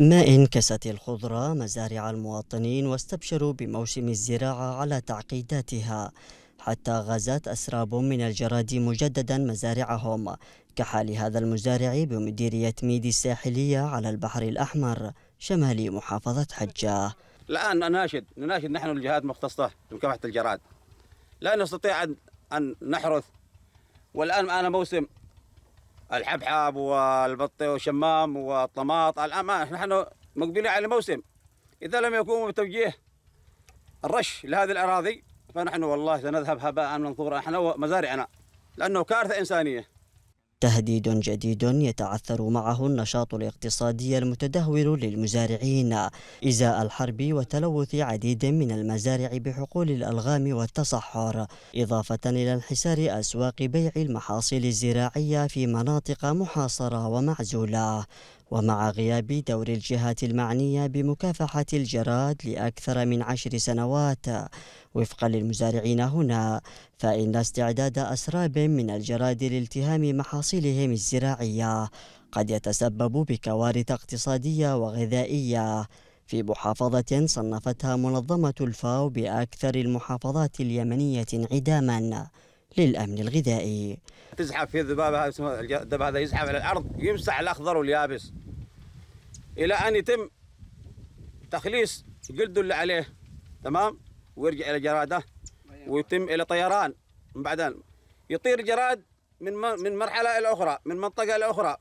ما انكست الخضرة مزارع المواطنين واستبشروا بموسم الزراعة على تعقيداتها حتى غزت أسراب من الجراد مجددا مزارعهم كحال هذا المزارع بمديرية ميدي الساحلية على البحر الأحمر شمال محافظة حجة الآن نناشد نناشد نحن الجهات المختصة بمكافحة الجراد لا نستطيع أن نحرث والآن أنا موسم الحبحب والبطي والشمام والطماط الان نحن مقبلين على الموسم اذا لم يقوموا بتوجيه الرش لهذه الاراضي فنحن والله سنذهب هباء منثورا احنا ومزارعنا لانه كارثه انسانيه تهديد جديد يتعثر معه النشاط الاقتصادي المتدهور للمزارعين إزاء الحرب وتلوث عديد من المزارع بحقول الألغام والتصحر إضافة إلى انحسار أسواق بيع المحاصيل الزراعية في مناطق محاصرة ومعزولة ومع غياب دور الجهات المعنية بمكافحة الجراد لأكثر من عشر سنوات وفقا للمزارعين هنا فإن استعداد أسراب من الجراد لالتهام محاصيلهم الزراعية قد يتسبب بكوارث اقتصادية وغذائية في محافظة صنفتها منظمة الفاو بأكثر المحافظات اليمنية انعداما للأمن الغذائي تزحف في الذباب هذا يزحف على الأرض يمسح الأخضر واليابس الى ان يتم تخليص جلده اللي عليه تمام ويرجع الى جراده ويتم الى طيران من بعدين يطير جراد من من مرحله الى اخرى من منطقه الى اخرى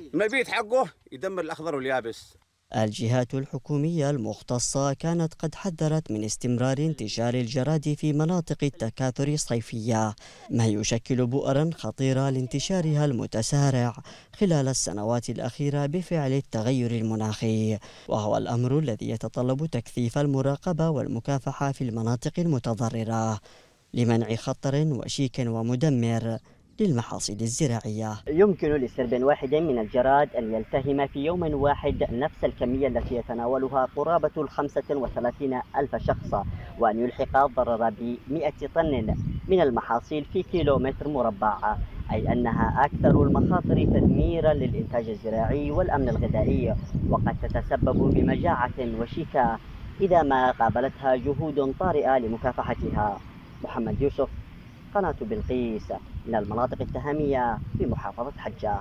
المبيت حقه يدمر الاخضر واليابس الجهات الحكومية المختصة كانت قد حذرت من استمرار انتشار الجراد في مناطق التكاثر الصيفية ما يشكل بؤرا خطيرة لانتشارها المتسارع خلال السنوات الأخيرة بفعل التغير المناخي وهو الأمر الذي يتطلب تكثيف المراقبة والمكافحة في المناطق المتضررة لمنع خطر وشيك ومدمر للمحاصيل الزراعية يمكن لسرب واحد من الجراد أن يلتهم في يوم واحد نفس الكمية التي يتناولها قرابة ال 35 ألف شخص وأن يلحق الضرر ب 100 طن من المحاصيل في كيلومتر مربع أي أنها أكثر المخاطر تدميرا للإنتاج الزراعي والأمن الغذائي وقد تتسبب بمجاعة وشتاء إذا ما قابلتها جهود طارئة لمكافحتها محمد يوسف قناة بلقيس إلى المناطق التهامية في محافظة حجة